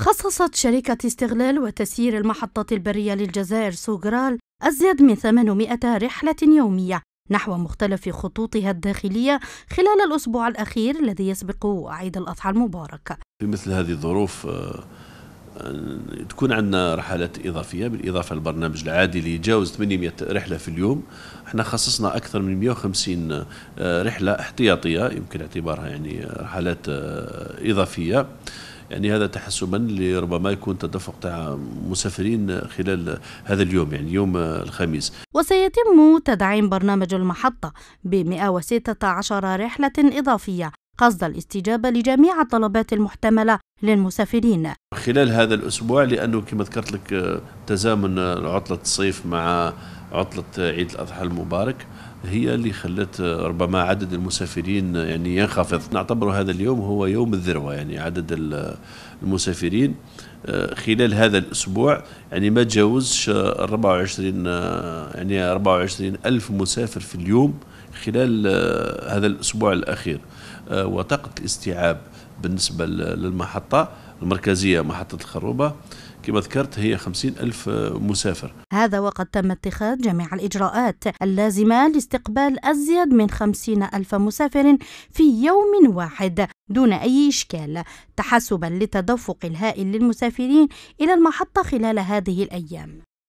خصصت شركة استغلال وتسيير المحطة البرية للجزائر سوغرال أزيد من 800 رحلة يومية نحو مختلف خطوطها الداخلية خلال الأسبوع الأخير الذي يسبق عيد الأضحى المبارك في مثل هذه الظروف آه، آه، تكون عندنا رحلات إضافية بالإضافة للبرنامج العادي اللي يتجاوز 800 رحلة في اليوم احنا خصصنا أكثر من 150 آه، رحلة احتياطية يمكن اعتبارها يعني رحلات إضافية يعني هذا تحسبا لربما يكون تدفق تاع مسافرين خلال هذا اليوم يعني يوم الخميس وسيتم تدعيم برنامج المحطة ب 116 رحلة إضافية قصد الاستجابة لجميع الطلبات المحتملة للمسافرين خلال هذا الأسبوع لأنه كما ذكرت لك آه، تزامن عطلة الصيف مع عطلة عيد الأضحى المبارك هي اللي خلت ربما عدد المسافرين يعني ينخفض نعتبر هذا اليوم هو يوم الذروة يعني عدد المسافرين آه، خلال هذا الأسبوع يعني ما تجاوزش 24 آه، يعني 24 يعني ألف مسافر في اليوم خلال آه، هذا الأسبوع الأخير وطاقة الاستيعاب بالنسبة للمحطة المركزية محطة الخروبة كما ذكرت هي 50 ألف مسافر هذا وقد تم اتخاذ جميع الإجراءات اللازمة لاستقبال أزيد من 50 ألف مسافر في يوم واحد دون أي إشكال تحسبا للتدفق الهائل للمسافرين إلى المحطة خلال هذه الأيام